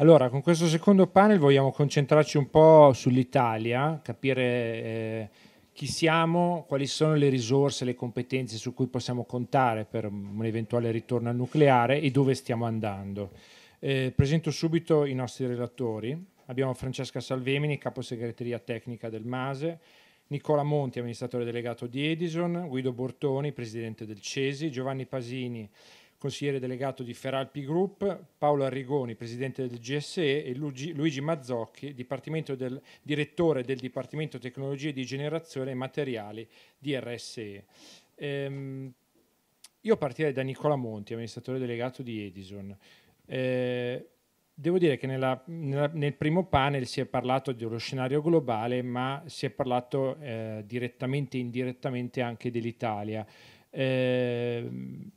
Allora, con questo secondo panel vogliamo concentrarci un po' sull'Italia, capire eh, chi siamo, quali sono le risorse, le competenze su cui possiamo contare per un eventuale ritorno al nucleare e dove stiamo andando. Eh, presento subito i nostri relatori. Abbiamo Francesca Salvemini, caposegreteria tecnica del MASE, Nicola Monti, amministratore delegato di Edison, Guido Bortoni, presidente del CESI, Giovanni Pasini, consigliere delegato di Feralpi Group, Paolo Arrigoni, presidente del GSE, e Luigi Mazzocchi, del, direttore del Dipartimento Tecnologie di Generazione e Materiali di RSE. Ehm, io partirei da Nicola Monti, amministratore delegato di Edison. Ehm, devo dire che nella, nella, nel primo panel si è parlato dello scenario globale, ma si è parlato eh, direttamente e indirettamente anche dell'Italia. Ehm,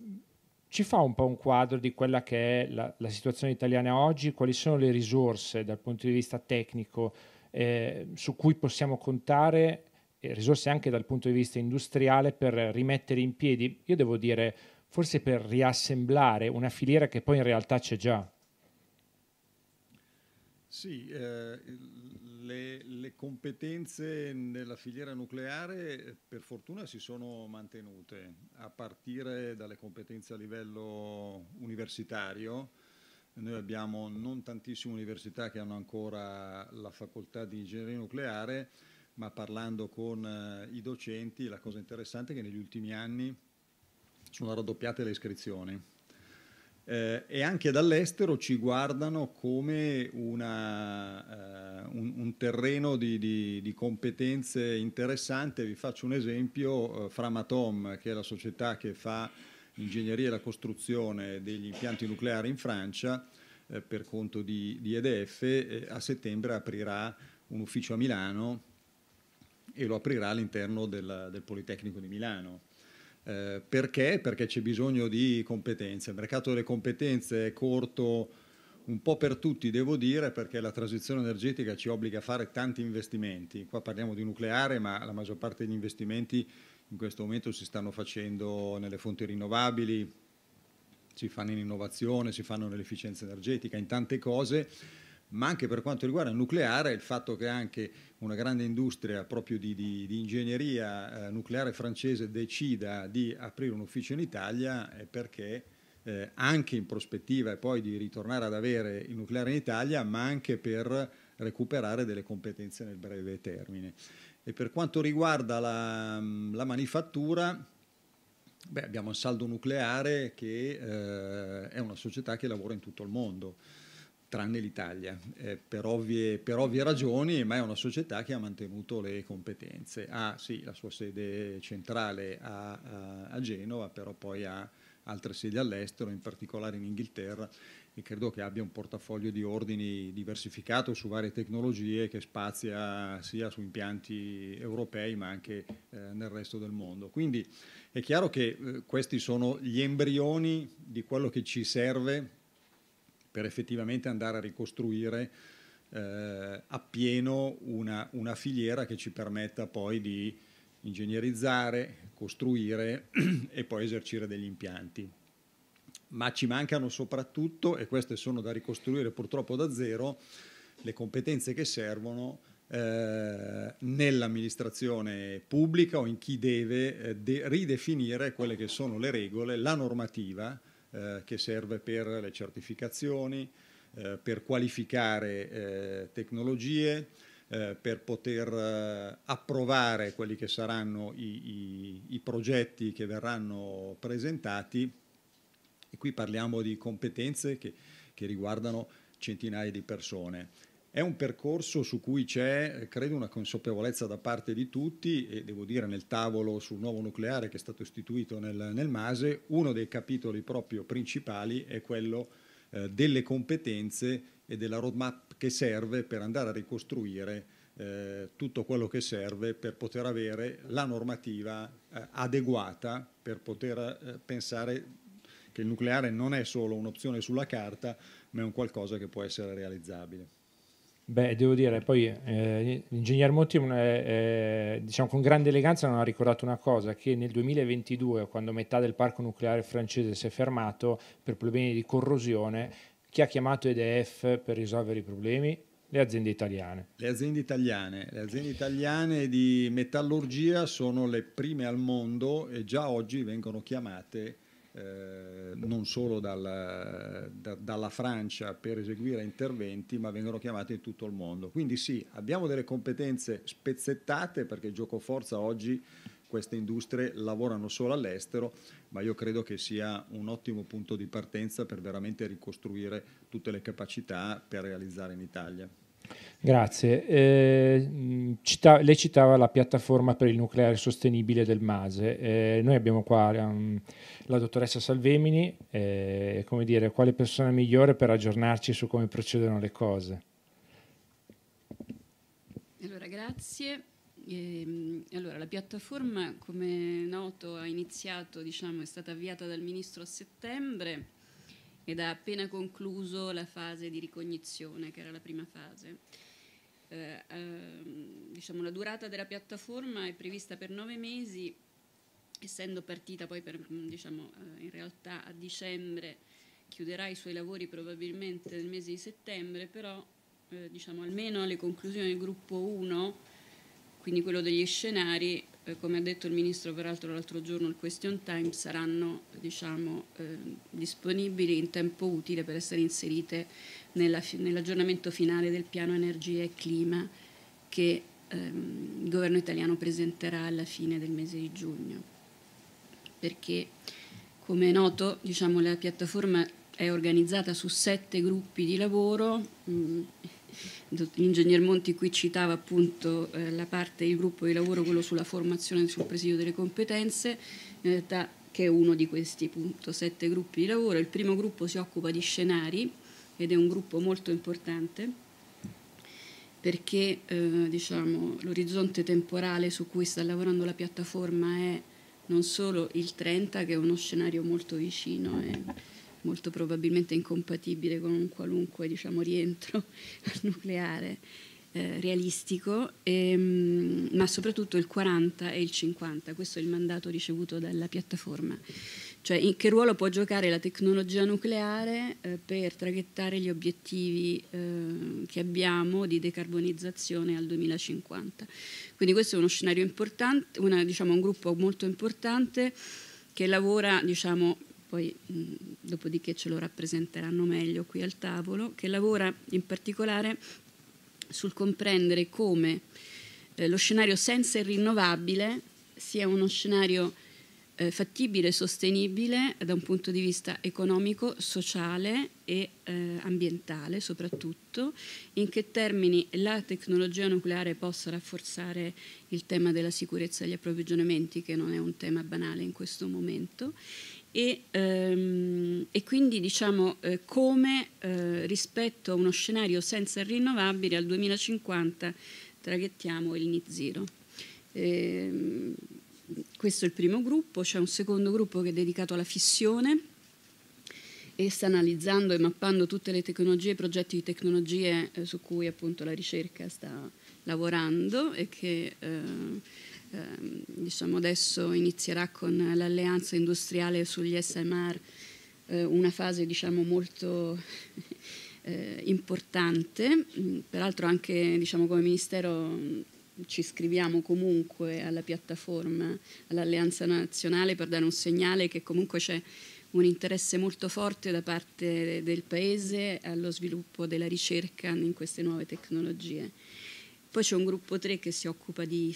ci fa un po' un quadro di quella che è la, la situazione italiana oggi, quali sono le risorse dal punto di vista tecnico eh, su cui possiamo contare, eh, risorse anche dal punto di vista industriale per rimettere in piedi, io devo dire, forse per riassemblare una filiera che poi in realtà c'è già. Sì, eh, le, le, competenze nella filiera nucleare per fortuna si sono mantenute, a partire dalle competenze a livello universitario. Noi abbiamo non tantissime università che hanno ancora la facoltà di ingegneria nucleare, ma parlando con eh, i docenti la cosa interessante è che negli ultimi anni sono raddoppiate le iscrizioni eh, e anche dall'estero ci guardano come una, eh, un, un, terreno di, di, di, competenze interessante. Vi faccio un esempio, eh, Framatom, che è la società che fa l'ingegneria e la costruzione degli impianti nucleari in Francia, eh, per conto di, di EDF, a settembre aprirà un ufficio a Milano e lo aprirà all'interno del, del Politecnico di Milano. Eh, perché? Perché c'è bisogno di competenze. Il mercato delle competenze è corto un po' per tutti, devo dire, perché la transizione energetica ci obbliga a fare tanti investimenti. Qua parliamo di nucleare, ma la maggior parte degli investimenti in questo momento si stanno facendo nelle fonti rinnovabili, si fanno in innovazione, si fanno nell'efficienza energetica, in tante cose ma anche per quanto riguarda il nucleare, il fatto che anche una grande industria proprio di, di, di ingegneria eh, nucleare francese decida di aprire un ufficio in Italia è perché eh, anche in prospettiva e poi di ritornare ad avere il nucleare in Italia, ma anche per recuperare delle competenze nel breve termine. E per quanto riguarda la, mm, la manifattura, beh, abbiamo il saldo nucleare che eh, è una società che lavora in tutto il mondo tranne l'Italia, eh, per, ovvie, per, ovvie, ragioni, ma è una società che ha mantenuto le competenze. Ha sì la sua sede centrale a, a, a Genova, però poi ha altre sedi all'estero, in particolare in Inghilterra, e credo che abbia un portafoglio di ordini diversificato su varie tecnologie che spazia sia su impianti europei ma anche eh, nel resto del mondo. Quindi è chiaro che eh, questi sono gli embrioni di quello che ci serve per effettivamente andare a ricostruire eh, appieno una, una, filiera che ci permetta poi di ingegnerizzare, costruire e poi esercire degli impianti. Ma ci mancano soprattutto, e queste sono da ricostruire purtroppo da zero, le competenze che servono eh, nell'amministrazione pubblica o in chi deve eh, de- ridefinire quelle che sono le regole, la normativa, eh, che serve per le certificazioni, eh, per qualificare eh, tecnologie, eh, per poter eh, approvare quelli che saranno i, i, i progetti che verranno presentati. E qui parliamo di competenze che, che riguardano centinaia di persone è un percorso su cui c'è, credo, una consapevolezza da parte di tutti e devo dire nel tavolo sul nuovo nucleare che è stato istituito nel, nel Mase, uno dei capitoli proprio principali è quello eh, delle competenze e della roadmap che serve per andare a ricostruire eh, tutto quello che serve per poter avere la normativa eh, adeguata per poter eh, pensare che il nucleare non è solo un'opzione sulla carta, ma è un qualcosa che può essere realizzabile. Beh, devo dire, poi eh, l'ingegner Monti, eh, eh, diciamo con grande eleganza, non ha ricordato una cosa, che nel 2022, quando metà del parco nucleare francese si è fermato per problemi di corrosione, chi ha chiamato EDF per risolvere i problemi? Le aziende italiane. Le aziende italiane, le aziende italiane di metallurgia sono le prime al mondo e già oggi vengono chiamate eh, non solo dalla, da, dalla, Francia per eseguire interventi, ma vengono chiamate in tutto il mondo. Quindi sì, abbiamo delle competenze spezzettate perché gioco forza oggi queste industrie lavorano solo all'estero, ma io credo che sia un ottimo punto di partenza per veramente ricostruire tutte le capacità per realizzare in Italia. Grazie. Eh, cita- lei citava la piattaforma per il nucleare sostenibile del MASE. Eh, noi abbiamo qua um, la dottoressa Salvemini, eh, come dire, quale persona migliore per aggiornarci su come procedono le cose? Allora, grazie. E, ehm, allora, la piattaforma, come noto, ha iniziato, diciamo, è stata avviata dal Ministro a settembre ed ha appena concluso la fase di ricognizione, che era la prima fase. Eh, eh, diciamo, la durata della piattaforma è prevista per nove mesi, essendo partita poi per, mm, diciamo, eh, in realtà a dicembre, chiuderà i suoi lavori probabilmente nel mese di settembre, però eh, diciamo, almeno alle conclusioni del gruppo 1, quindi quello degli scenari, eh, come ha detto il Ministro peraltro l'altro giorno il question time, saranno diciamo, eh, disponibili in tempo utile per essere inserite nell'aggiornamento nell finale del piano energia e clima che ehm, il governo italiano presenterà alla fine del mese di giugno. Perché come è noto diciamo, la piattaforma è organizzata su sette gruppi di lavoro. Mh, mm, L'ingegner Monti qui citava appunto eh, la parte, del gruppo di lavoro, quello sulla formazione e sul presidio delle competenze, in realtà che è uno di questi appunto, sette gruppi di lavoro. Il primo gruppo si occupa di scenari ed è un gruppo molto importante perché eh, diciamo, l'orizzonte temporale su cui sta lavorando la piattaforma è non solo il 30, che è uno scenario molto vicino. È, eh, molto probabilmente incompatibile con un qualunque diciamo, rientro al nucleare eh, realistico, e, ehm, ma soprattutto il 40 e il 50, questo è il mandato ricevuto dalla piattaforma. Cioè, in che ruolo può giocare la tecnologia nucleare eh, per traghettare gli obiettivi eh, che abbiamo di decarbonizzazione al 2050. Quindi questo è uno scenario importante, una, diciamo, un gruppo molto importante che lavora diciamo, poi dopodiché ce lo rappresenteranno meglio qui al tavolo, che lavora in particolare sul comprendere come eh, lo scenario senza il rinnovabile sia uno scenario eh, fattibile e sostenibile da un punto di vista economico, sociale e eh, ambientale soprattutto, in che termini la tecnologia nucleare possa rafforzare il tema della sicurezza degli approvvigionamenti, che non è un tema banale in questo momento, e, ehm, e, quindi diciamo eh, come eh, rispetto a uno scenario senza rinnovabili al 2050 traghettiamo il net zero. Eh, questo è il primo gruppo, c'è un secondo gruppo che è dedicato alla fissione e sta analizzando e mappando tutte le tecnologie i progetti di tecnologie eh, su cui appunto la ricerca sta lavorando e che eh, Ehm, diciamo adesso inizierà con l'alleanza industriale sugli SMR eh, una fase diciamo, molto eh, importante, mm, peraltro anche diciamo, come Ministero mm, ci iscriviamo comunque alla piattaforma, all'alleanza nazionale per dare un segnale che comunque c'è un interesse molto forte da parte del Paese allo sviluppo della ricerca in queste nuove tecnologie. Poi c'è un gruppo 3 che si occupa di,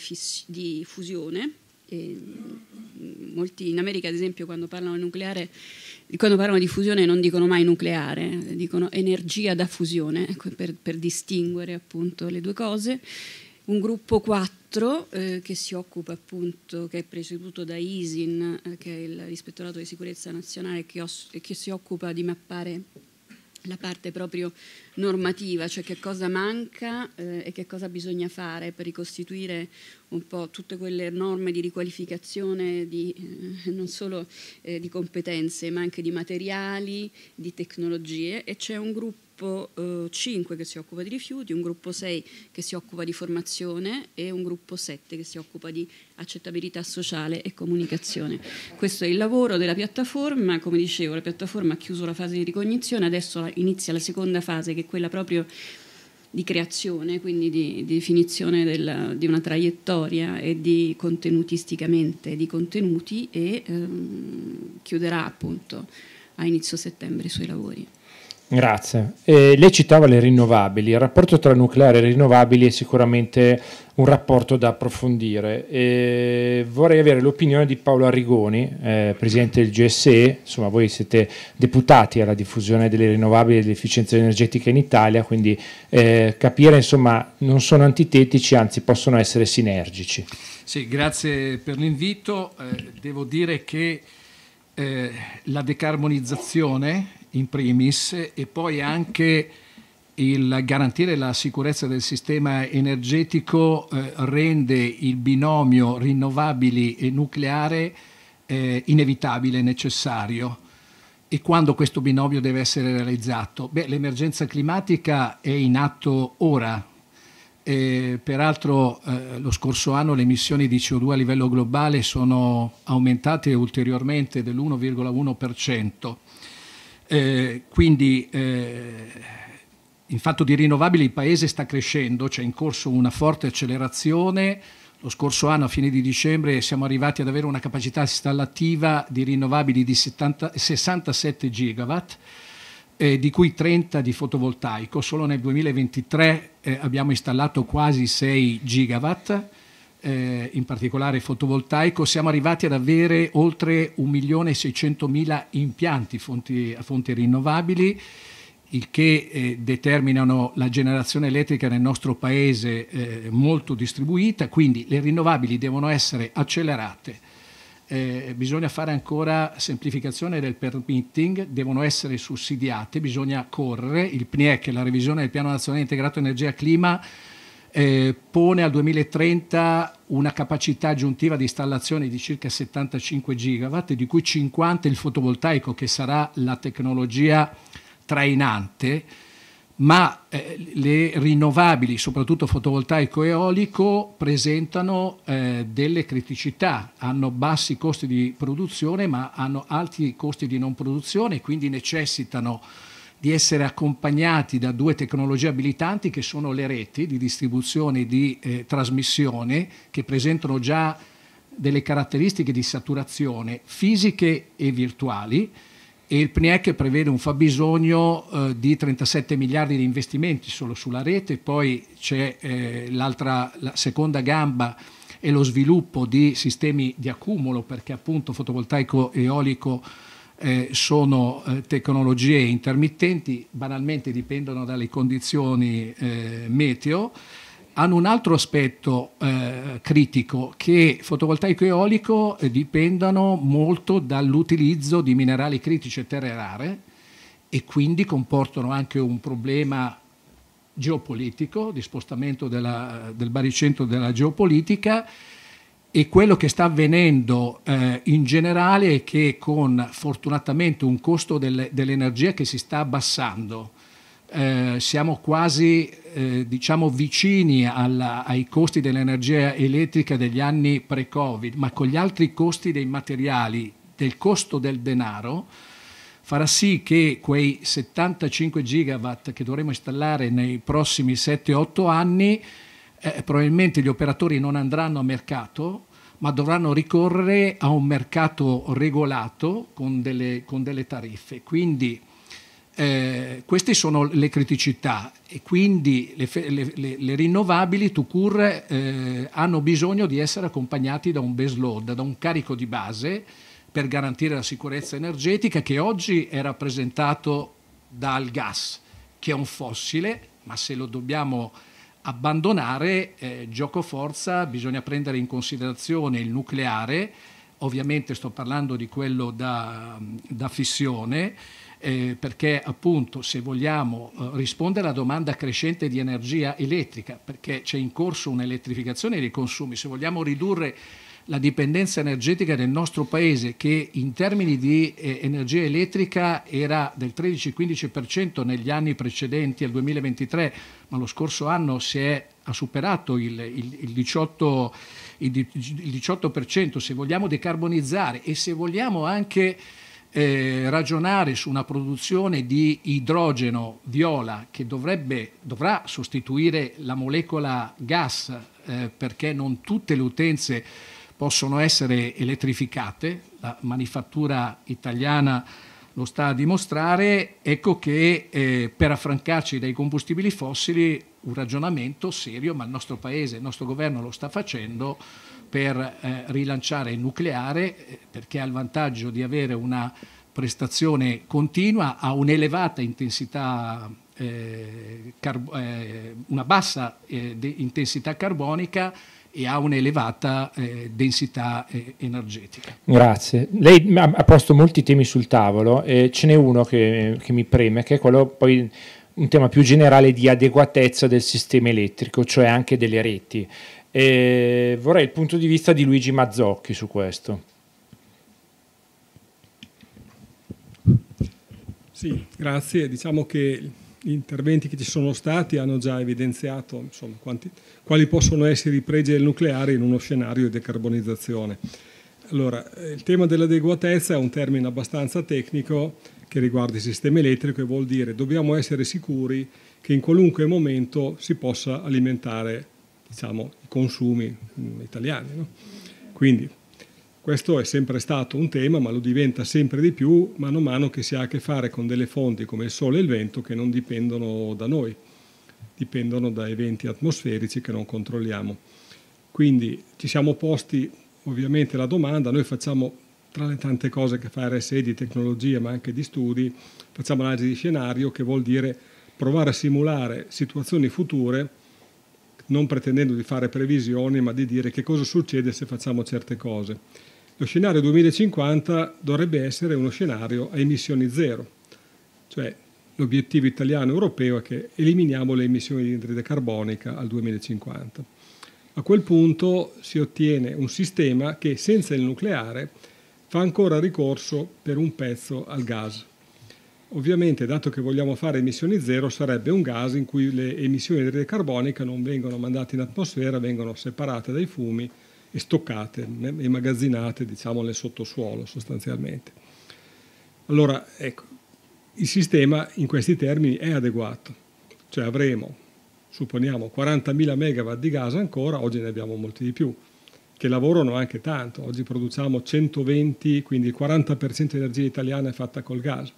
di fusione. Mm, molti, in America, ad esempio, quando parlano di nucleare, quando parlano di fusione non dicono mai nucleare, dicono energia da fusione, ecco, per, per distinguere appunto le due cose un gruppo 4 eh, che si occupa appunto, che è preceduto da ISIN, eh, che è il Rispettorato di Sicurezza Nazionale, che, che, si occupa di mappare la parte proprio normativa, cioè che cosa manca eh, e che cosa bisogna fare per ricostituire un po' tutte quelle norme di riqualificazione di, eh, non solo eh, di competenze ma anche di materiali, di tecnologie e c'è un gruppo gruppo eh, 5 che si occupa di rifiuti, un gruppo 6 che si occupa di formazione e un gruppo 7 che si occupa di accettabilità sociale e comunicazione. Questo è il lavoro della piattaforma, come dicevo la piattaforma ha chiuso la fase di ricognizione, adesso inizia la seconda fase che è quella proprio di creazione, quindi di, di definizione della, di una traiettoria e di contenutisticamente di contenuti e ehm, chiuderà appunto a inizio settembre i suoi lavori. Grazie. Eh, lei citava le rinnovabili, il rapporto tra nucleare e rinnovabili è sicuramente un rapporto da approfondire. Eh, vorrei avere l'opinione di Paolo Arrigoni, eh, presidente del GSE, insomma voi siete deputati alla diffusione delle rinnovabili e dell'efficienza energetica in Italia, quindi eh, capire insomma non sono antitetici, anzi possono essere sinergici. Sì, grazie per l'invito. Eh, devo dire che eh, la decarbonizzazione in primis e poi anche il garantire la sicurezza del sistema energetico eh, rende il binomio rinnovabili e nucleare eh, inevitabile, necessario. E quando questo binomio deve essere realizzato? Beh, l'emergenza climatica è in atto ora. E, peraltro eh, lo scorso anno le emissioni di CO2 a livello globale sono aumentate ulteriormente dell'1,1% eh, quindi eh, in fatto di rinnovabili il Paese sta crescendo, c'è in corso una forte accelerazione. Lo scorso anno, a fine di dicembre, siamo arrivati ad avere una capacità installativa di rinnovabili di 70, 67 gigawatt, eh, di cui 30 di fotovoltaico. Solo nel 2023 eh, abbiamo installato quasi 6 gigawatt eh, in particolare fotovoltaico, siamo arrivati ad avere oltre 1.600.000 impianti fonti, a fonti rinnovabili, il che eh, determinano la generazione elettrica nel nostro paese eh, molto distribuita, quindi le rinnovabili devono essere accelerate. Eh, bisogna fare ancora semplificazione del permitting, devono essere sussidiate, bisogna correre. Il PNIEC, la revisione del Piano Nazionale Integrato Energia Clima, eh, pone al 2030 una capacità aggiuntiva di installazione di circa 75 gigawatt, di cui 50 il fotovoltaico, che sarà la tecnologia trainante, ma eh, le rinnovabili, soprattutto fotovoltaico e eolico, presentano eh, delle criticità, hanno bassi costi di produzione ma hanno alti costi di non produzione, quindi necessitano di essere accompagnati da due tecnologie abilitanti che sono le reti di distribuzione e di eh, trasmissione che presentano già delle caratteristiche di saturazione fisiche e virtuali e il PNIEC prevede un fabbisogno eh, di 37 miliardi di investimenti solo sulla rete, poi c'è eh, l'altra, la seconda gamba e lo sviluppo di sistemi di accumulo perché appunto fotovoltaico e eolico eh, sono eh, tecnologie intermittenti, banalmente dipendono dalle condizioni eh, meteo, hanno un altro aspetto eh, critico che fotovoltaico e eolico eh, dipendono molto dall'utilizzo di minerali critici e terre rare e quindi comportano anche un problema geopolitico, di spostamento della, del baricentro della geopolitica e quello che sta avvenendo eh, in generale è che con fortunatamente un costo del, dell'energia che si sta abbassando, eh, siamo quasi eh, diciamo vicini alla, ai costi dell'energia elettrica degli anni pre-Covid, ma con gli altri costi dei materiali, del costo del denaro, farà sì che quei 75 gigawatt che dovremo installare nei prossimi 7-8 anni eh, probabilmente gli operatori non andranno a mercato, ma dovranno ricorrere a un mercato regolato con delle, con delle tariffe. Quindi eh, queste sono le criticità e quindi le, le, le, le rinnovabili to cure eh, hanno bisogno di essere accompagnati da un baseload, da un carico di base per garantire la sicurezza energetica che oggi è rappresentato dal gas, che è un fossile, ma se lo dobbiamo abbandonare eh, gioco forza, bisogna prendere in considerazione il nucleare, ovviamente sto parlando di quello da, da fissione, eh, perché appunto se vogliamo eh, rispondere alla domanda crescente di energia elettrica, perché c'è in corso un'elettrificazione dei consumi, se vogliamo ridurre la dipendenza energetica del nostro paese che in termini di eh, energia elettrica era del 13-15% negli anni precedenti al 2023, ma lo scorso anno si è ha superato il, il, il, 18, il, 18%, se vogliamo decarbonizzare e se vogliamo anche eh, ragionare su una produzione di idrogeno viola che dovrebbe, dovrà sostituire la molecola gas eh, perché non tutte le utenze possono essere elettrificate, la manifattura italiana lo sta a dimostrare, ecco che eh, per affrancarci dai combustibili fossili un ragionamento serio, ma il nostro Paese, il nostro governo lo sta facendo per eh, rilanciare il nucleare eh, perché ha il vantaggio di avere una prestazione continua, ha un'elevata intensità, eh, eh, una bassa intensità carbonica e ha un'elevata eh, densità eh, energetica. Grazie. Lei ha posto molti temi sul tavolo, eh, ce n'è uno che, che mi preme, che è quello poi un tema più generale di adeguatezza del sistema elettrico, cioè anche delle reti. E vorrei il punto di vista di Luigi Mazzocchi su questo. Sì, grazie. Diciamo che gli interventi che ci sono stati hanno già evidenziato insomma, quanti, quali possono essere i pregi del nucleare in uno scenario di decarbonizzazione. Allora, eh, il tema dell'adeguatezza è un termine abbastanza tecnico che riguarda il sistema elettrico e vuol dire dobbiamo essere sicuri che in qualunque momento si possa alimentare diciamo, i consumi mm, italiani. No? Quindi questo è sempre stato un tema, ma lo diventa sempre di più mano a mano che si ha a che fare con delle fonti come il sole e il vento che non dipendono da noi, dipendono da eventi atmosferici che non controlliamo. Quindi ci siamo posti ovviamente la domanda, noi facciamo tra le tante cose che fa RSE di tecnologia ma anche di studi, facciamo analisi di scenario che vuol dire provare a simulare situazioni future non pretendendo di fare previsioni ma di dire che cosa succede se facciamo certe cose lo scenario 2050 dovrebbe essere uno scenario a emissioni zero, cioè l'obiettivo italiano e europeo è che eliminiamo le emissioni di idride carbonica al 2050. A quel punto si ottiene un sistema che senza il nucleare fa ancora ricorso per un pezzo al gas. Ovviamente, dato che vogliamo fare emissioni zero, sarebbe un gas in cui le emissioni di idride carbonica non vengono mandate in atmosfera, vengono separate dai fumi e stoccate, immagazzinate diciamo nel sottosuolo sostanzialmente. Allora, ecco, il sistema in questi termini è adeguato, cioè avremo, supponiamo, 40.000 MW di gas ancora, oggi ne abbiamo molti di più, che lavorano anche tanto, oggi produciamo 120, quindi il 40% di energia italiana è fatta col gas,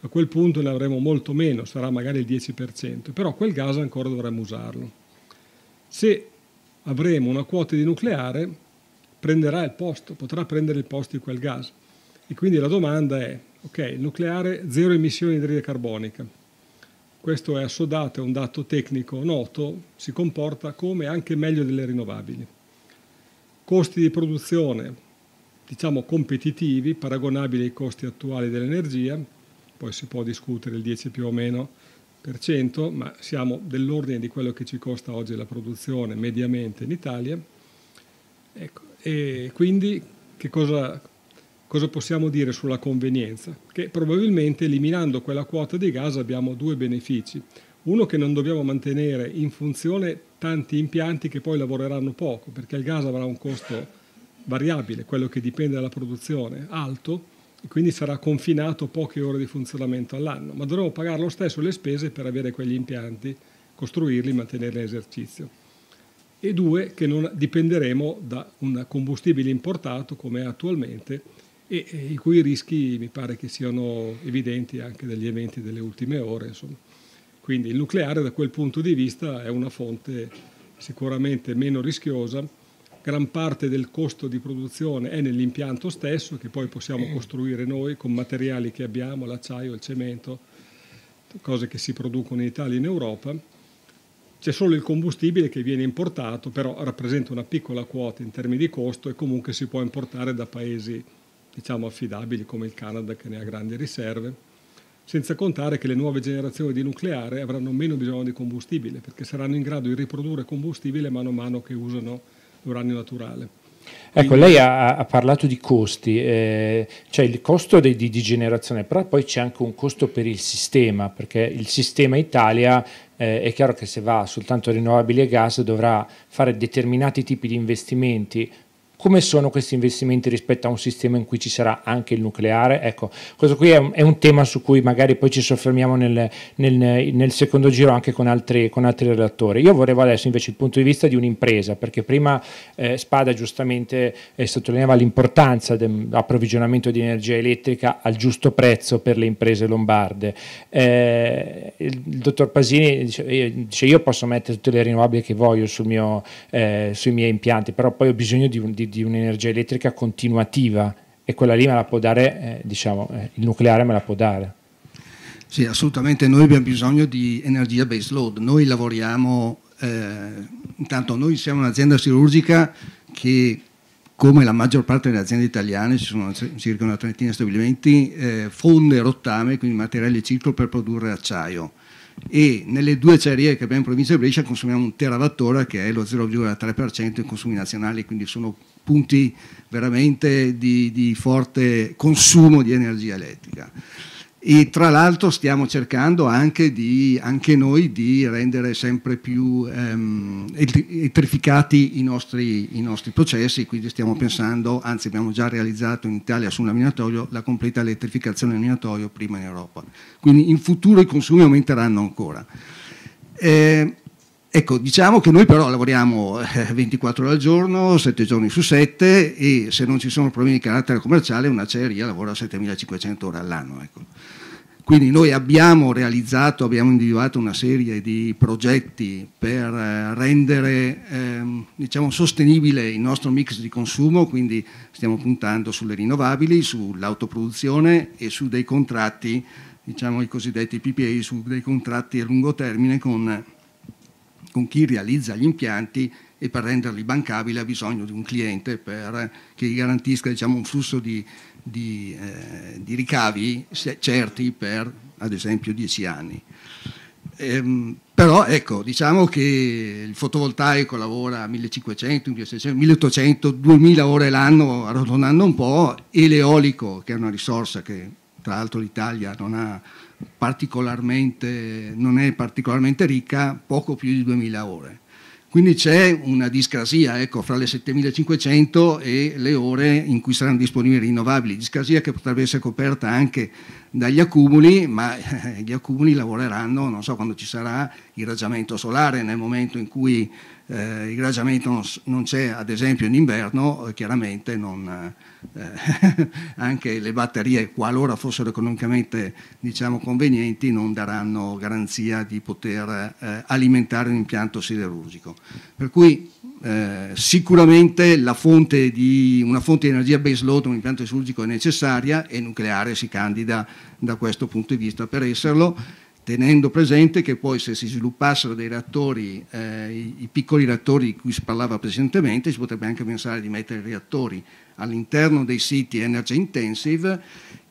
a quel punto ne avremo molto meno, sarà magari il 10%, però quel gas ancora dovremmo usarlo. Se avremo una quota di nucleare, prenderà il posto, potrà prendere il posto di quel gas. E quindi la domanda è, ok, il nucleare zero emissioni di idride carbonica, questo è assodato, è un dato tecnico noto, si comporta come anche meglio delle rinnovabili. Costi di produzione, diciamo competitivi, paragonabili ai costi attuali dell'energia, poi si può discutere il 10 più o meno per cento, ma siamo dell'ordine di quello che ci costa oggi la produzione mediamente in Italia, Ecco, e quindi che cosa, cosa possiamo dire sulla convenienza? Che probabilmente eliminando quella quota di gas abbiamo due benefici. Uno che non dobbiamo mantenere in funzione tanti impianti che poi lavoreranno poco, perché il gas avrà un costo variabile, quello che dipende dalla produzione, alto, e quindi sarà confinato poche ore di funzionamento all'anno, ma dovremo pagare lo stesso le spese per avere quegli impianti, costruirli, e mantenerli mantenere esercizio e due che non dipenderemo da un combustibile importato come è attualmente e, e i cui rischi mi pare che siano evidenti anche dagli eventi delle ultime ore. Insomma. Quindi il nucleare da quel punto di vista è una fonte sicuramente meno rischiosa, gran parte del costo di produzione è nell'impianto stesso che poi possiamo mm. costruire noi con materiali che abbiamo, l'acciaio, il cemento, cose che si producono in Italia e in Europa c'è solo il combustibile che viene importato, però rappresenta una piccola quota in termini di costo e comunque si può importare da paesi diciamo, affidabili come il Canada che ne ha grandi riserve, senza contare che le nuove generazioni di nucleare avranno meno bisogno di combustibile perché saranno in grado di riprodurre combustibile mano a mano che usano l'uranio naturale. Ecco, lei ha, ha, parlato di costi, eh, c'è il costo di, di, di, generazione, però poi c'è anche un costo per il sistema, perché il sistema Italia eh, è chiaro che se va soltanto a rinnovabili e gas dovrà fare determinati tipi di investimenti come sono questi investimenti rispetto a un sistema in cui ci sarà anche il nucleare? Ecco, questo qui è un, è un tema su cui magari poi ci soffermiamo nel, nel, nel secondo giro anche con altri, con altri, relatori. Io vorrei adesso invece il punto di vista di un'impresa, perché prima eh, Spada giustamente eh, sottolineava l'importanza dell'approvvigionamento di energia elettrica al giusto prezzo per le imprese lombarde. Eh, il, il, dottor Pasini dice, eh, io posso mettere tutte le rinnovabili che voglio mio, eh, sui miei impianti, però poi ho bisogno di, di di, un'energia elettrica continuativa e quella lì me la può dare, eh, diciamo, eh, il nucleare me la può dare. Sì, assolutamente, noi abbiamo bisogno di energia base load, noi lavoriamo, eh, intanto noi siamo un'azienda chirurgica che come la maggior parte delle aziende italiane, ci sono circa una trentina di stabilimenti, eh, fonde rottame, quindi materiali ciclo per produrre acciaio. E nelle due acciaierie che abbiamo in provincia di Brescia consumiamo un terawattora che è lo 0,3% dei consumi nazionali, quindi sono punti veramente di, di forte consumo di energia elettrica. E tra l'altro stiamo cercando anche, di, anche, noi di rendere sempre più ehm, elettrificati i nostri, i nostri, processi, quindi stiamo pensando, anzi abbiamo già realizzato in Italia sul laminatoio la completa elettrificazione del laminatoio prima in Europa. Quindi in futuro i consumi aumenteranno ancora. Eh, Ecco, diciamo che noi però lavoriamo 24 eh, ore al giorno, 7 giorni su 7 e se non ci sono problemi di carattere commerciale una acciaieria lavora 7500 ore all'anno. Ecco. Quindi noi abbiamo realizzato, abbiamo individuato una serie di progetti per eh, rendere ehm, diciamo, sostenibile il nostro mix di consumo, quindi stiamo puntando sulle rinnovabili, sull'autoproduzione e su dei contratti, diciamo i cosiddetti PPA, su dei contratti a lungo termine con con chi realizza gli impianti e per renderli bancabili ha bisogno di un cliente per, che garantisca diciamo, un flusso di, di, eh, di, ricavi certi per ad esempio 10 anni. Ehm, però ecco, diciamo che il fotovoltaico lavora a 1500, 1600, 1800, 2000 ore l'anno, arrotondando un po', e l'eolico, che è una risorsa che tra l'altro l'Italia non ha particolarmente, non è particolarmente ricca, poco più di 2000 ore. Quindi c'è una discrasia ecco, fra le 7500 e le ore in cui saranno disponibili rinnovabili, discrasia che potrebbe essere coperta anche dagli accumuli, ma gli accumuli lavoreranno, non so quando ci sarà irraggiamento solare, nel momento in cui eh, irraggiamento non, non c'è, ad esempio in inverno, eh, chiaramente non, eh, anche le batterie, qualora fossero economicamente diciamo, convenienti, non daranno garanzia di poter eh, alimentare un impianto siderurgico. Per cui eh, sicuramente fonte di, una fonte di energia baseload, un impianto siderurgico è necessaria e il nucleare si candida da questo punto di vista per esserlo tenendo presente che poi se si sviluppassero dei reattori, eh, i piccoli reattori di cui si parlava precedentemente, si potrebbe anche pensare di mettere reattori all'interno dei siti energy intensive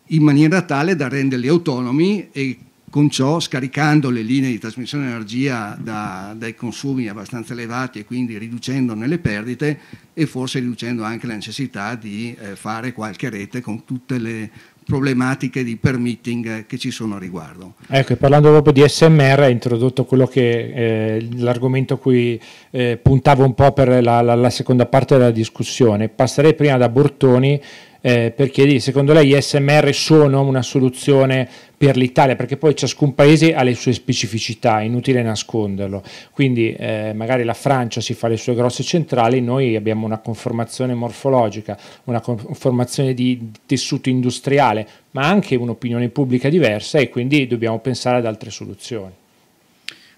in maniera tale da renderli autonomi e con ciò scaricando le linee di trasmissione di energia da, dai consumi abbastanza elevati e quindi riducendone le perdite e forse riducendo anche la necessità di eh, fare qualche rete con tutte le problematiche di permitting eh, che ci sono a riguardo. Ecco, parlando proprio di SMR, ha introdotto quello che eh, l'argomento a cui eh, puntavo un po' per la, la, la seconda parte della discussione. Passerei prima da Bortoni eh, per chiedergli secondo lei gli SMR sono una soluzione per l'Italia, perché poi ciascun paese ha le sue specificità, è inutile nasconderlo. Quindi eh, magari la Francia si fa le sue grosse centrali, noi abbiamo una conformazione morfologica, una conformazione di tessuto industriale, ma anche un'opinione pubblica diversa e quindi dobbiamo pensare ad altre soluzioni.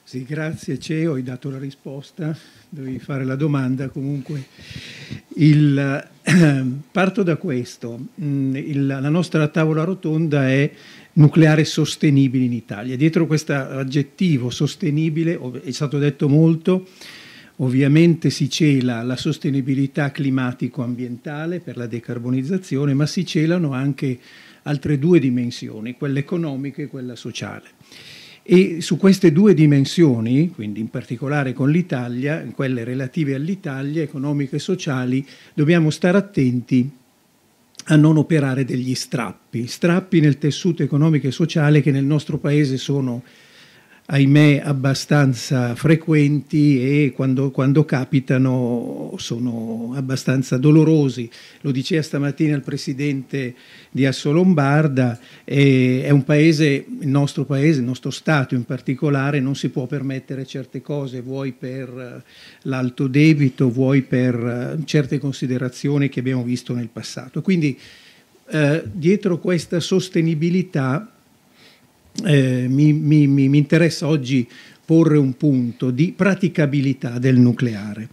Sì, grazie Ceo, hai dato la risposta, dovevi fare la domanda comunque. Il, eh, parto da questo, mm, Il, la nostra tavola rotonda è nucleare sostenibile in Italia. Dietro questo aggettivo sostenibile è stato detto molto, ovviamente si cela la sostenibilità climatico-ambientale per la decarbonizzazione, ma si celano anche altre due dimensioni, quella economica e quella sociale. E su queste due dimensioni, quindi in particolare con l'Italia, quelle relative all'Italia, economiche e sociali, dobbiamo stare attenti a non operare degli strappi, strappi nel tessuto economico e sociale che nel nostro Paese sono ahimè abbastanza frequenti e quando, quando, capitano sono abbastanza dolorosi. Lo diceva stamattina il presidente di Asso Lombarda, eh, è un paese, il nostro paese, il nostro Stato in particolare, non si può permettere certe cose, vuoi per eh, l'alto debito, vuoi per eh, certe considerazioni che abbiamo visto nel passato. Quindi eh, dietro questa sostenibilità eh, mi, mi, mi interessa oggi porre un punto di praticabilità del nucleare,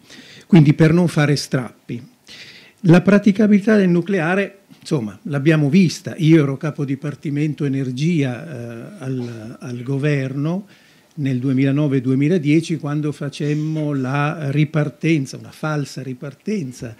quindi per non fare strappi. La praticabilità del nucleare insomma, l'abbiamo vista. Io ero capo dipartimento energia eh, al, al, governo nel 2009-2010 quando facemmo la ripartenza, una falsa ripartenza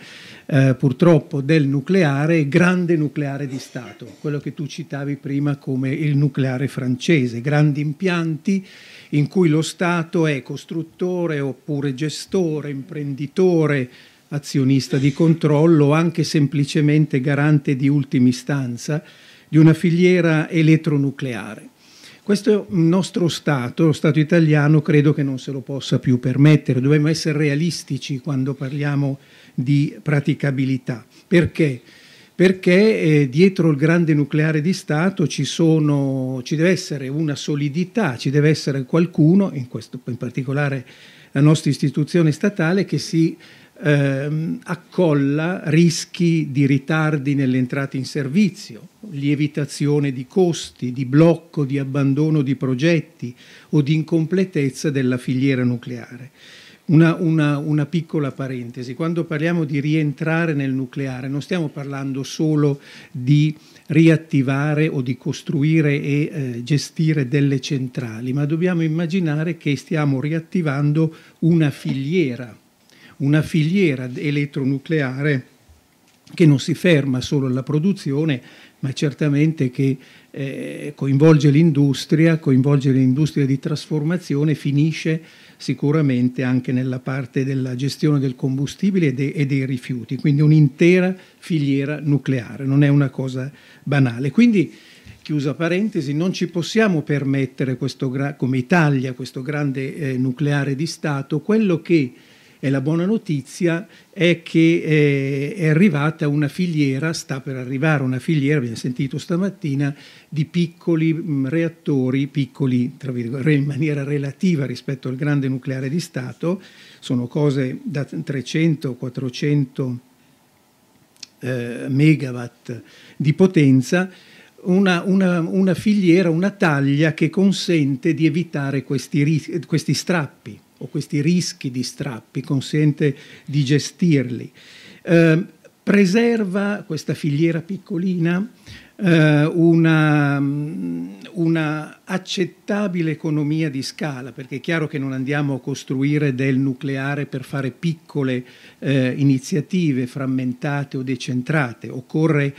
eh, purtroppo del nucleare, grande nucleare di Stato, quello che tu citavi prima come il nucleare francese, grandi impianti in cui lo Stato è costruttore oppure gestore, imprenditore, azionista di controllo, anche semplicemente garante di ultima istanza di una filiera elettronucleare questo nostro Stato, lo Stato italiano, credo che non se lo possa più permettere. Dobbiamo essere realistici quando parliamo di praticabilità. Perché? Perché eh, dietro il grande nucleare di Stato ci, sono, ci, deve essere una solidità, ci deve essere qualcuno, in, questo, in particolare la nostra istituzione statale, che si eh, accolla rischi di ritardi nell'entrata in servizio, lievitazione di costi, di blocco, di abbandono di progetti o di incompletezza della filiera nucleare. Una, una, una, piccola parentesi, quando parliamo di rientrare nel nucleare non stiamo parlando solo di riattivare o di costruire e eh, gestire delle centrali, ma dobbiamo immaginare che stiamo riattivando una filiera, una filiera elettronucleare che non si ferma solo alla produzione, ma certamente che eh, coinvolge l'industria, coinvolge l'industria di trasformazione, finisce sicuramente anche nella parte della gestione del combustibile e, de e dei rifiuti, quindi un'intera filiera nucleare, non è una cosa banale. Quindi, chiusa parentesi, non ci possiamo permettere, come Italia, questo grande eh, nucleare di Stato, quello che e la buona notizia è che eh, è arrivata una filiera, sta per arrivare una filiera, abbiamo sentito stamattina, di piccoli mm, reattori, piccoli in maniera relativa rispetto al grande nucleare di Stato, sono cose da 300-400 eh, megawatt di potenza, una, una, una, filiera, una taglia che consente di evitare questi, questi strappi o questi rischi di strappi, consente di gestirli. Eh, preserva questa filiera piccolina eh, una, mm, una, accettabile economia di scala, perché è chiaro che non andiamo a costruire del nucleare per fare piccole eh, iniziative frammentate o decentrate, occorre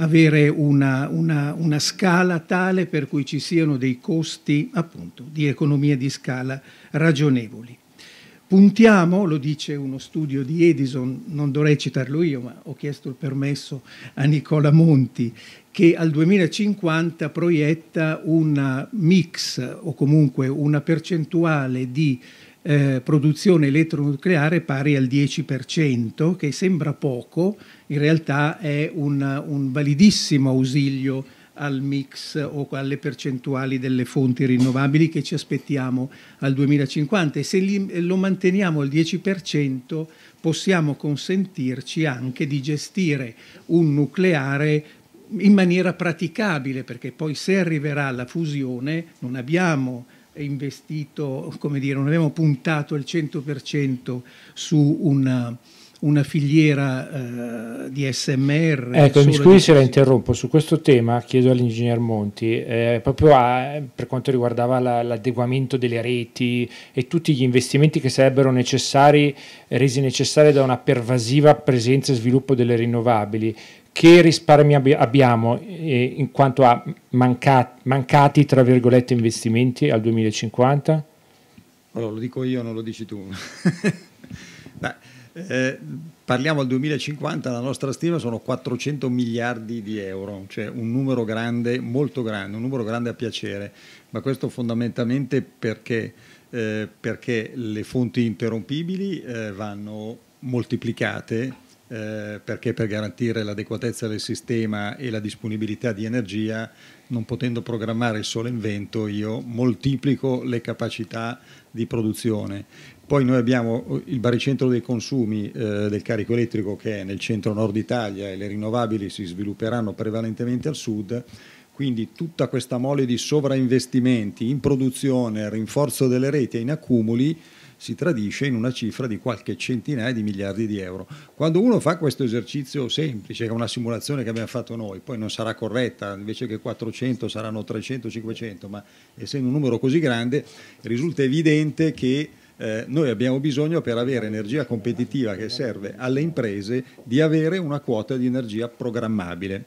avere una, una, una, scala tale per cui ci siano dei costi appunto di economia di scala ragionevoli. Puntiamo, lo dice uno studio di Edison, non dovrei citarlo io, ma ho chiesto il permesso a Nicola Monti, che al 2050 proietta un mix o comunque una percentuale di eh, produzione elettronucleare pari al 10%, che sembra poco, in realtà è un, un validissimo ausilio al mix o alle percentuali delle fonti rinnovabili che ci aspettiamo al 2050 e se li, lo manteniamo al 10% possiamo consentirci anche di gestire un nucleare in maniera praticabile perché poi se arriverà la fusione non abbiamo investito, come dire, non abbiamo puntato al 100% su una, una filiera eh, di SMR. Ecco, mi scusi se la interrompo, su questo tema chiedo all'ingegner Monti, eh, proprio a, per quanto riguardava la, l'adeguamento delle reti e tutti gli investimenti che sarebbero necessari, resi necessari da una pervasiva presenza e sviluppo delle rinnovabili, che risparmi abbiamo eh, in quanto a manca- mancati tra virgolette investimenti al 2050? Allora, lo dico io, non lo dici tu. Beh, eh, parliamo al 2050, la nostra stima sono 400 miliardi di euro, cioè un numero grande, molto grande, un numero grande a piacere, ma questo fondamentalmente perché, eh, perché le fonti interrompibili eh, vanno moltiplicate eh, perché per garantire l'adeguatezza del sistema e la disponibilità di energia, non potendo programmare il solo invento, io moltiplico le capacità di produzione. Poi noi abbiamo eh, il baricentro dei consumi eh, del carico elettrico che è nel centro-nord Italia e le rinnovabili si svilupperanno prevalentemente al sud, quindi tutta questa mole di sovrainvestimenti in produzione, rinforzo delle reti e in accumuli si tradisce in una cifra di qualche centinaia di miliardi di euro. Quando uno fa questo esercizio semplice, che è una simulazione che abbiamo fatto noi, poi non sarà corretta, invece che 400 saranno 300, 500, ma essendo un numero così grande risulta evidente che eh, noi abbiamo bisogno per avere energia competitiva che serve alle imprese di avere una quota di energia programmabile.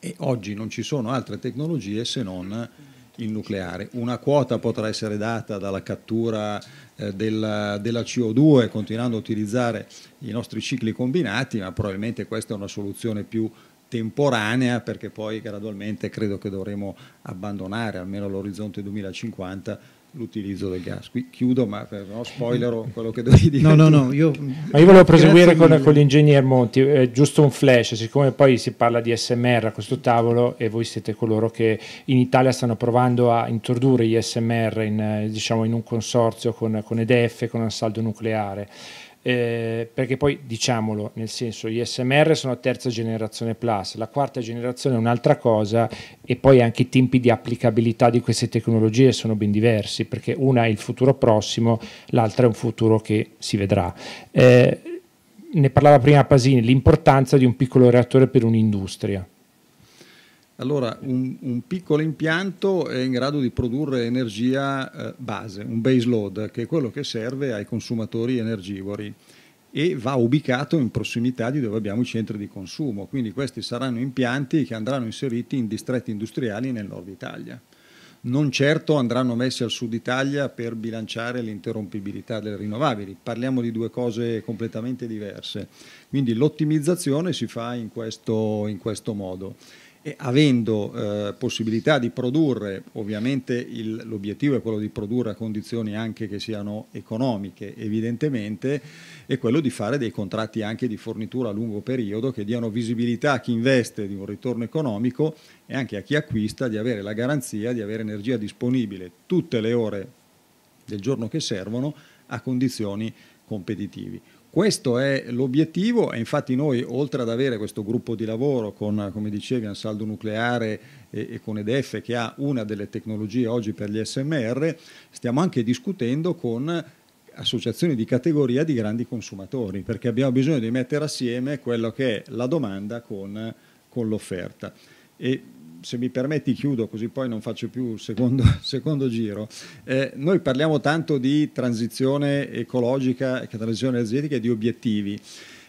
E oggi non ci sono altre tecnologie se non il nucleare. Una quota potrà essere data dalla cattura eh, della, della, CO2 continuando a utilizzare i nostri cicli combinati, ma probabilmente questa è una soluzione più temporanea perché poi gradualmente credo che dovremo abbandonare almeno all'orizzonte 2050 l'utilizzo del gas. Qui chiudo, ma non spoilero quello che dovevi dire. No, no, no, io... Ma io volevo proseguire con, con l'ingegner Monti, eh, giusto un flash, siccome poi si parla di SMR a questo tavolo e voi siete coloro che in Italia stanno provando a introdurre gli SMR in, eh, diciamo, in un consorzio con, con EDF, con Ansaldo Nucleare eh, perché poi diciamolo, nel senso gli SMR sono terza generazione plus, la quarta generazione è un'altra cosa e poi anche i tempi di applicabilità di queste tecnologie sono ben diversi, perché una è il futuro prossimo, l'altra è un futuro che si vedrà. Eh, ne parlava prima Pasini, l'importanza di un piccolo reattore per un'industria. Allora, un, un, piccolo impianto è in grado di produrre energia eh, base, un base load, che è quello che serve ai consumatori energivori e va ubicato in prossimità di dove abbiamo i centri di consumo. Quindi questi saranno impianti che andranno inseriti in distretti industriali nel nord Italia. Non certo andranno messi al sud Italia per bilanciare l'interrompibilità delle rinnovabili, parliamo di due cose completamente diverse. Quindi l'ottimizzazione si fa in questo, in questo modo e avendo eh, possibilità di produrre, ovviamente l'obiettivo è quello di produrre a condizioni anche che siano economiche evidentemente, è quello di fare dei contratti anche di fornitura a lungo periodo che diano visibilità a chi investe di un ritorno economico e anche a chi acquista di avere la garanzia di avere energia disponibile tutte le ore del giorno che servono a condizioni competitivi. Questo è l'obiettivo e infatti noi oltre ad avere questo gruppo di lavoro con, come dicevi, Ansaldo Nucleare e, e con EDF che ha una delle tecnologie oggi per gli SMR, stiamo anche discutendo con associazioni di categoria di grandi consumatori, perché abbiamo bisogno di mettere assieme quello che è la domanda con, con l'offerta. E se mi permetti chiudo così poi non faccio più secondo, secondo giro, eh, noi parliamo tanto di transizione ecologica, transizione energetica e di obiettivi.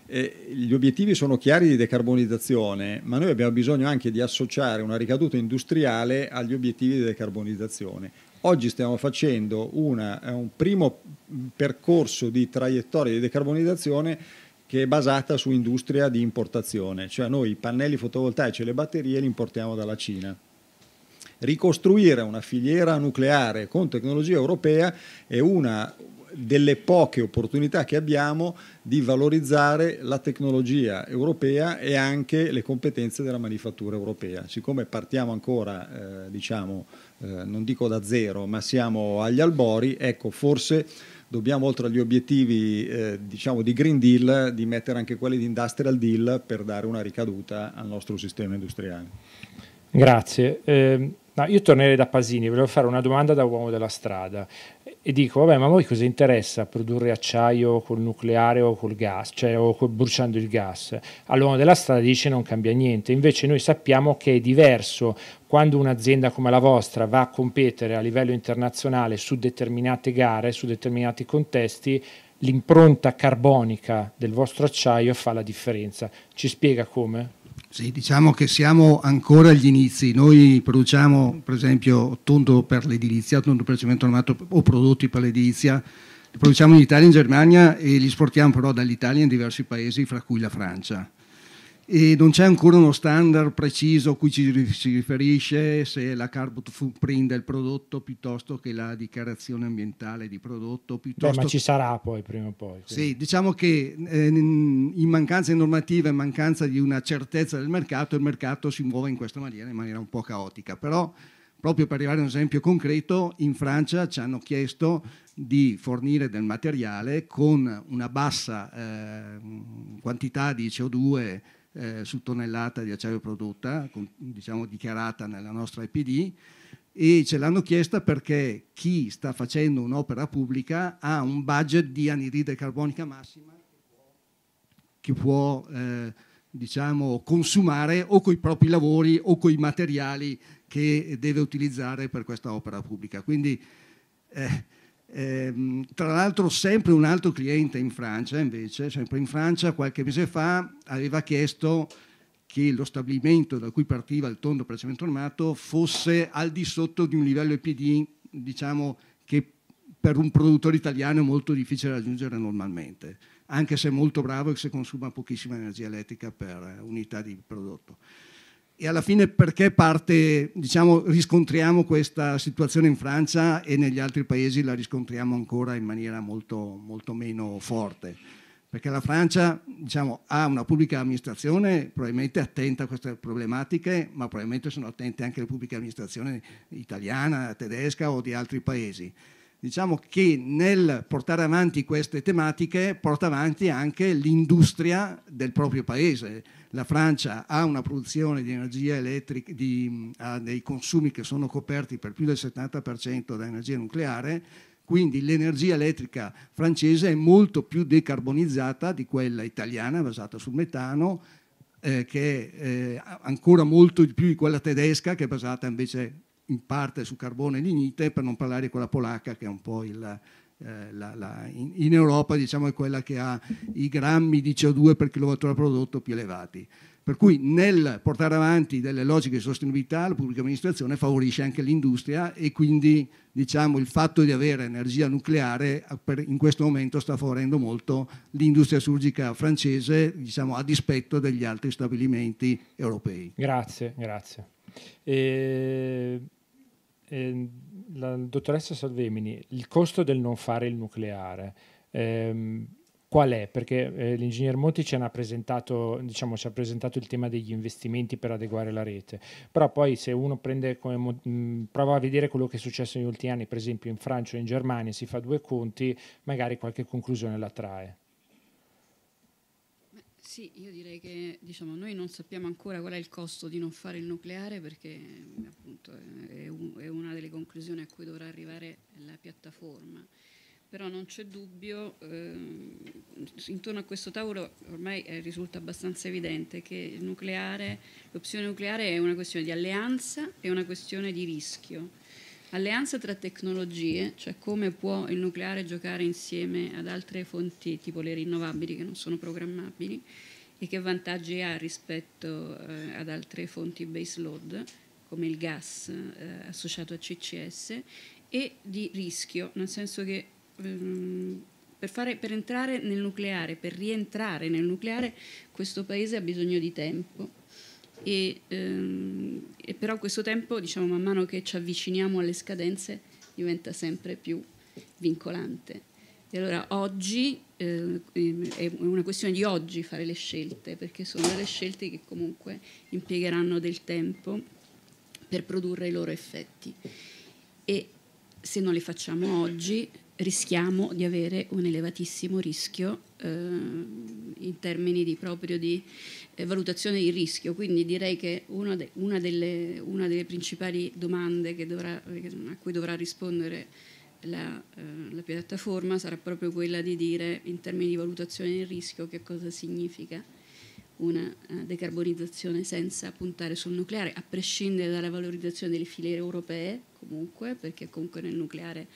Eh, gli obiettivi sono chiari di decarbonizzazione, ma noi abbiamo bisogno anche di associare una ricaduta industriale agli obiettivi di decarbonizzazione. Oggi stiamo facendo una, eh, un primo percorso di traiettoria di decarbonizzazione che è basata su industria di importazione, cioè noi i pannelli fotovoltaici e le batterie li importiamo dalla Cina ricostruire una filiera nucleare con tecnologia europea è una delle poche opportunità che abbiamo di valorizzare la tecnologia europea e anche le competenze della manifattura europea. Siccome partiamo ancora, eh, diciamo, eh, non dico da zero, ma siamo agli albori, ecco, forse dobbiamo oltre agli obiettivi eh, diciamo di Green Deal di mettere anche quelli di Industrial Deal per dare una ricaduta al nostro sistema industriale. Grazie. Eh, No, io tornerei da Pasini, volevo fare una domanda da uomo della strada e dico, vabbè, ma a voi cosa interessa produrre acciaio col nucleare o col gas, cioè o col, bruciando il gas? All'uomo della strada dice non cambia niente, invece noi sappiamo che è diverso quando un'azienda come la vostra va a competere a livello internazionale su determinate gare, su determinati contesti, l'impronta carbonica del vostro acciaio fa la differenza. Ci spiega come? Sì, diciamo che siamo ancora agli inizi. Noi produciamo per esempio tondo per l'edilizia, tondo per cemento armato o prodotti per l'edilizia. Li produciamo in Italia e in Germania e li esportiamo però dall'Italia in diversi paesi, fra cui la Francia e non c'è ancora uno standard preciso a cui ci si riferisce se la carbon footprint del prodotto piuttosto che la dichiarazione ambientale di prodotto. Piuttosto... Beh, ma ci sarà poi prima o poi. Quindi. Sì, diciamo che eh, in mancanza di normativa e mancanza di una certezza del mercato, il mercato si muove in questa maniera, in maniera un po' caotica, però proprio per arrivare a un esempio concreto, in Francia ci hanno chiesto di fornire del materiale con una bassa eh, quantità di CO2 eh, su tonnellata di acciaio prodotta, con, diciamo dichiarata nella nostra EPD, e ce l'hanno chiesta perché chi sta facendo un'opera pubblica ha un budget di anidride carbonica massima che può eh, diciamo, consumare o con i propri lavori o con i materiali che deve utilizzare per questa opera pubblica. Quindi eh, Ehm, tra l'altro sempre un altro cliente in Francia, invece, sempre in Francia, qualche mese fa aveva chiesto che lo stabilimento da cui partiva il tondo precedentemente armato fosse al di sotto di un livello EPD, diciamo, che per un produttore italiano è molto difficile raggiungere normalmente, anche se è molto bravo e se consuma pochissima energia elettrica per unità di prodotto. E alla fine perché parte, diciamo, riscontriamo questa situazione in Francia e negli altri paesi la riscontriamo ancora in maniera molto, molto meno forte? Perché la Francia diciamo, ha una pubblica amministrazione probabilmente attenta a queste problematiche, ma probabilmente sono attente anche le pubbliche amministrazioni italiana, tedesca o di altri paesi. Diciamo che nel portare avanti queste tematiche porta avanti anche l'industria del proprio paese la Francia ha una produzione di energia elettrica, di, ha dei consumi che sono coperti per più del 70% da energia nucleare, quindi l'energia elettrica francese è molto più decarbonizzata di quella italiana basata sul metano, eh, che è eh, ancora molto di più di quella tedesca che è basata invece in parte su carbone e lignite, per non parlare di quella polacca che è un po' il, eh, la, la, in, in, Europa diciamo, è quella che ha i grammi di CO2 per kilowattora prodotto più elevati. Per cui nel portare avanti delle logiche di sostenibilità la pubblica amministrazione favorisce anche l'industria e quindi diciamo, il fatto di avere energia nucleare per, in questo momento sta favorendo molto l'industria surgica francese diciamo, a dispetto degli altri stabilimenti europei. Grazie, grazie. E, e la dottoressa Salvemini, il costo del non fare il nucleare. Ehm, qual è? Perché eh, l'ingegner Monti ci ha, diciamo, ci ha, presentato, il tema degli investimenti per adeguare la rete, però poi se uno prende come, mh, prova a vedere quello che è successo negli ultimi anni, per esempio in Francia o in Germania, si fa due conti, magari qualche conclusione la trae. Sì, io direi che diciamo, noi non sappiamo ancora qual è il costo di non fare il nucleare perché appunto, è, un, è una delle conclusioni a cui dovrà arrivare la piattaforma però non c'è dubbio, eh, intorno a questo tavolo ormai eh, risulta abbastanza evidente che l'opzione nucleare è una questione di alleanza e una questione di rischio. Alleanza tra tecnologie, cioè come può il nucleare giocare insieme ad altre fonti tipo le rinnovabili che non sono programmabili e che vantaggi ha rispetto eh, ad altre fonti baseload come il gas eh, associato a CCS e di rischio, nel senso che ehm, per, fare, per entrare nel nucleare, per rientrare nel nucleare, questo paese ha bisogno di tempo e, ehm, e però questo tempo, diciamo, man mano che ci avviciniamo alle scadenze, diventa sempre più vincolante. E allora oggi eh, è una questione di oggi fare le scelte, perché sono delle scelte che comunque impiegheranno del tempo per produrre i loro effetti. E se non le facciamo oggi rischiamo di avere un elevatissimo rischio eh, in termini di proprio di eh, valutazione di rischio, quindi direi che una, de, una, delle, una delle, principali domande dovrà, a cui dovrà rispondere la, eh, la, piattaforma sarà proprio quella di dire in termini di valutazione del rischio che cosa significa una eh, decarbonizzazione senza puntare sul nucleare, a prescindere dalla valorizzazione delle filiere europee comunque, perché comunque nel nucleare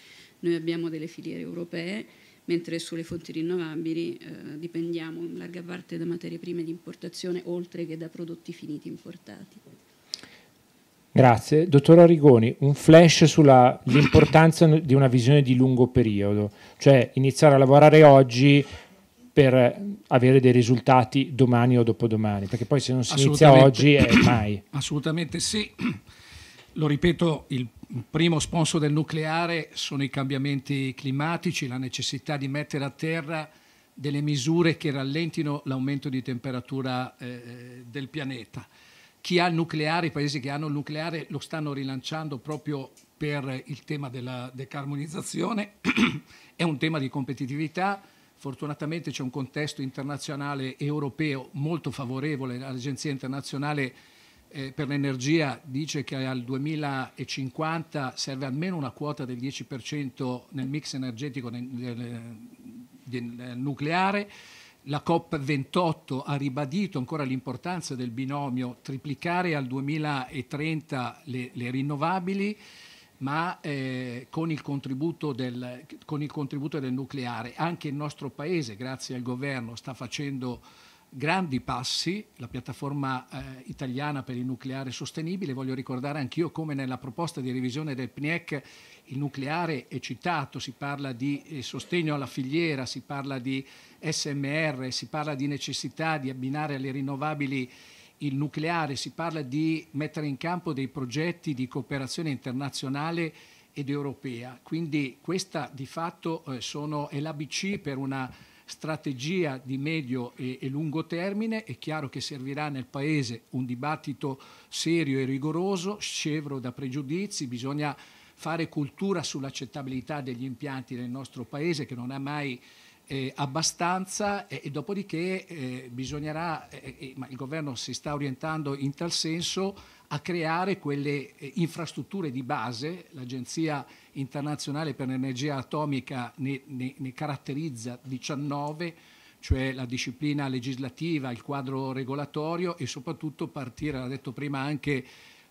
noi abbiamo delle filiere europee mentre sulle fonti rinnovabili eh, dipendiamo in larga parte da materie prime di importazione oltre che da prodotti finiti importati. Grazie. Dottor Arrigoni, un flash sull'importanza di una visione di lungo periodo, cioè iniziare a lavorare oggi per avere dei risultati domani o dopodomani, perché poi se non si inizia oggi è eh, mai. Assolutamente sì. Lo ripeto, il un primo sponsor del nucleare sono i cambiamenti climatici, la necessità di mettere a terra delle misure che rallentino l'aumento di temperatura eh, del pianeta. Chi ha il nucleare, i paesi che hanno il nucleare lo stanno rilanciando proprio per il tema della decarbonizzazione, è un tema di competitività, fortunatamente c'è un contesto internazionale e europeo molto favorevole, l'Agenzia internazionale eh, per l'energia dice che al 2050 serve almeno una quota del 10% nel mix energetico del, del, del nucleare. La COP28 ha ribadito ancora l'importanza del binomio triplicare al 2030 le, le rinnovabili ma eh, con, il del, con, il contributo del nucleare. Anche il nostro Paese, grazie al governo, sta facendo grandi passi, la piattaforma eh, italiana per il nucleare sostenibile, voglio ricordare anch'io come nella proposta di revisione del PNIEC il nucleare è citato, si parla di eh, sostegno alla filiera, si parla di SMR, si parla di necessità di abbinare alle rinnovabili il nucleare, si parla di mettere in campo dei progetti di cooperazione internazionale ed europea. Quindi questa di fatto eh, sono, è l'ABC per una strategia di medio e, e lungo termine, è chiaro che servirà nel Paese un dibattito serio e rigoroso, scevro da pregiudizi, bisogna fare cultura sull'accettabilità degli impianti nel nostro Paese che non ha mai eh, abbastanza e, e dopodiché eh, bisognerà, eh, eh ma il governo si sta orientando in tal senso, a creare quelle eh, infrastrutture di base, l'Agenzia internazionale per l'energia atomica ne, ne, ne caratterizza 19, cioè la disciplina legislativa, il quadro regolatorio e soprattutto partire, l'ha detto prima anche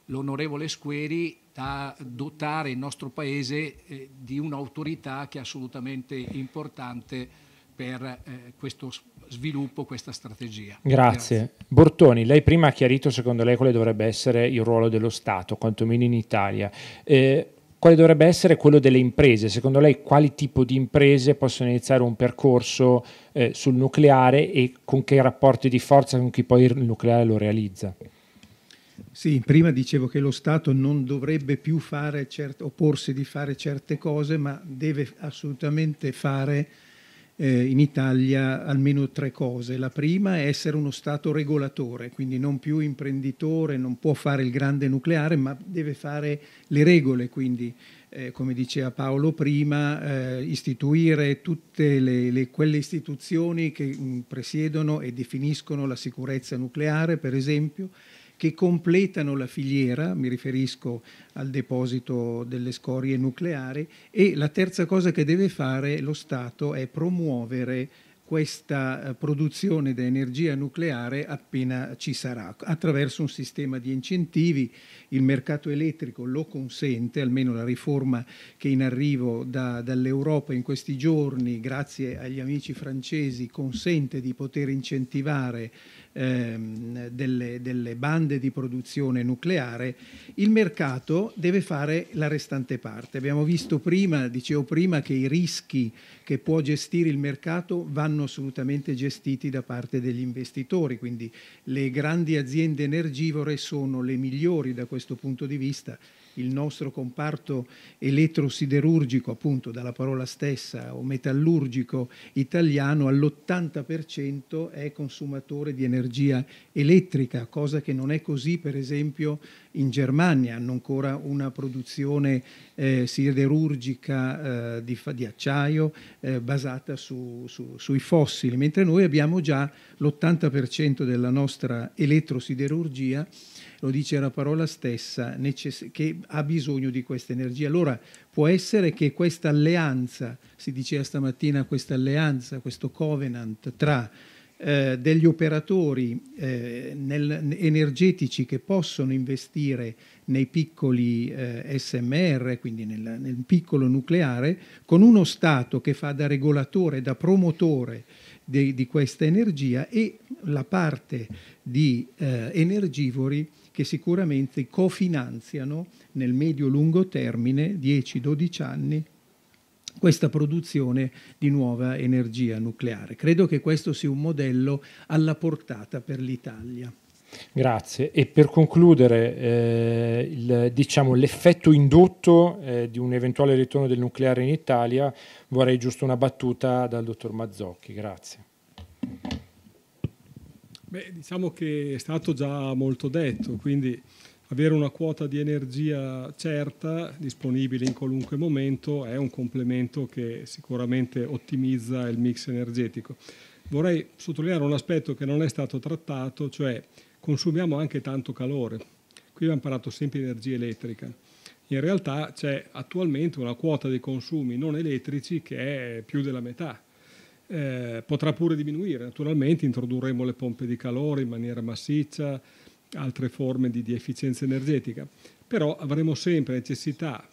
l'onorevole Squeri, da dotare il nostro Paese eh, di un'autorità che è assolutamente importante per eh, questo sviluppo, questa strategia. Grazie. Grazie. Bortoni, lei prima ha chiarito secondo lei quale dovrebbe essere il ruolo dello Stato, quantomeno in Italia. Eh, quale dovrebbe essere quello delle imprese? Secondo lei quali tipo di imprese possono iniziare un percorso eh, sul nucleare e con che rapporti di forza con chi poi il nucleare lo realizza? Sì, prima dicevo che lo Stato non dovrebbe più fare cert- opporsi di fare certe cose, ma deve assolutamente fare eh, in Italia almeno tre cose. La prima è essere uno Stato regolatore, quindi non più imprenditore, non può fare il grande nucleare, ma deve fare le regole, quindi eh, come diceva Paolo prima, eh, istituire tutte le, le, quelle istituzioni che mh, mm, presiedono e definiscono la sicurezza nucleare, per esempio che completano la filiera, mi riferisco al deposito delle scorie nucleari, e la terza cosa che deve fare lo Stato è promuovere questa eh, produzione di energia nucleare appena ci sarà, attraverso un sistema di incentivi. Il mercato elettrico lo consente, almeno la riforma che è in arrivo da, dall'Europa in questi giorni, grazie agli amici francesi, consente di poter incentivare Ehm, delle, delle bande di produzione nucleare, il mercato deve fare la restante parte. Abbiamo visto prima, dicevo prima, che i rischi che può gestire il mercato vanno assolutamente gestiti da parte degli investitori, quindi le grandi aziende energivore sono le migliori da questo punto di vista il nostro comparto elettrosiderurgico, appunto dalla parola stessa, o metallurgico italiano, all'80% è consumatore di energia elettrica, cosa che non è così per esempio in Germania, hanno ancora una produzione eh, siderurgica eh, di, di, acciaio eh, basata su, su, sui fossili, mentre noi abbiamo già l'80% della nostra elettrosiderurgia, lo dice la parola stessa, necess- che ha bisogno di questa energia. Allora può essere che questa alleanza, si diceva stamattina, questa alleanza, questo covenant tra eh, degli operatori eh, nel, energetici che possono investire nei piccoli eh, SMR, quindi nel, nel, piccolo nucleare, con uno Stato che fa da regolatore, da promotore de, di questa energia e la parte di eh, energivori che sicuramente cofinanziano nel medio-lungo termine, 10-12 anni, questa produzione di nuova energia nucleare. Credo che questo sia un modello alla portata per l'Italia. Grazie. E per concludere, eh, il, diciamo, l'effetto indotto eh, di un eventuale ritorno del nucleare in Italia, vorrei giusto una battuta dal dottor Mazzocchi. Grazie. Beh, diciamo che è stato già molto detto, quindi avere una quota di energia certa, disponibile in qualunque momento, è un complemento che sicuramente ottimizza il mix energetico. Vorrei sottolineare un aspetto che non è stato trattato, cioè consumiamo anche tanto calore. Qui abbiamo parlato sempre di energia elettrica. In realtà c'è attualmente una quota di consumi non elettrici che è più della metà. Eh, potrà pure diminuire, naturalmente introdurremo le pompe di calore in maniera massiccia, altre forme di, di efficienza energetica, però avremo sempre necessità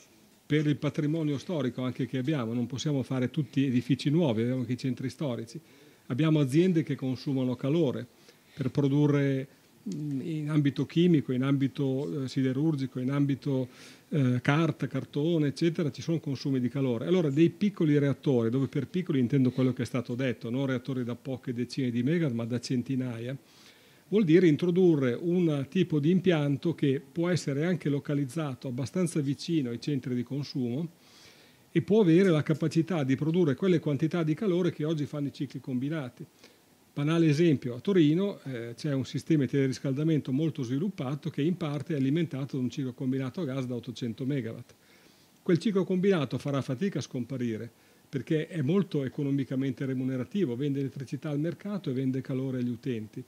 per il patrimonio storico anche che abbiamo, non possiamo fare tutti edifici nuovi, abbiamo anche i centri storici, abbiamo aziende che consumano calore per produrre in ambito chimico, in ambito eh, siderurgico, in ambito eh, carta, cartone, eccetera, ci sono consumi di calore. Allora dei piccoli reattori, dove per piccoli intendo quello che è stato detto, non reattori da poche decine di megawatt, ma da centinaia, vuol dire introdurre un tipo di impianto che può essere anche localizzato abbastanza vicino ai centri di consumo e può avere la capacità di produrre quelle quantità di calore che oggi fanno i cicli combinati. Banale esempio, a Torino eh, c'è un sistema di teleriscaldamento molto sviluppato che in parte è alimentato da un ciclo combinato a gas da 800 MW. Quel ciclo combinato farà fatica a scomparire perché è molto economicamente remunerativo, vende elettricità al mercato e vende calore agli utenti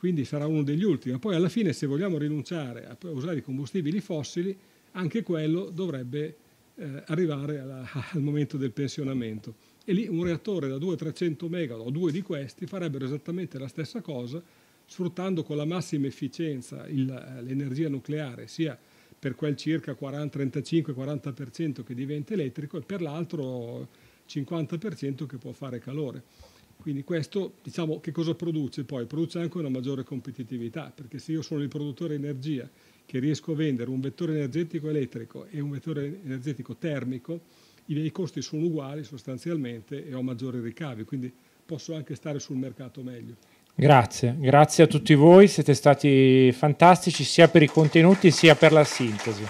quindi sarà uno degli ultimi. Poi alla fine se vogliamo rinunciare a usare i combustibili fossili, anche quello dovrebbe eh, arrivare alla, al momento del pensionamento. E lì un reattore da 200-300 megawatt o due di questi farebbero esattamente la stessa cosa, sfruttando con la massima efficienza il, eh, l'energia nucleare, sia per quel circa 35-40% che diventa elettrico e per l'altro 50% che può fare calore quindi questo, diciamo, che cosa produce poi? Produce anche una maggiore competitività, perché se io sono il produttore energia che riesco a vendere un vettore energetico elettrico e un vettore energetico termico, i miei costi sono uguali sostanzialmente e ho maggiori ricavi, quindi posso anche stare sul mercato meglio. Grazie, grazie a tutti voi, siete stati fantastici sia per i contenuti sia per la sintesi.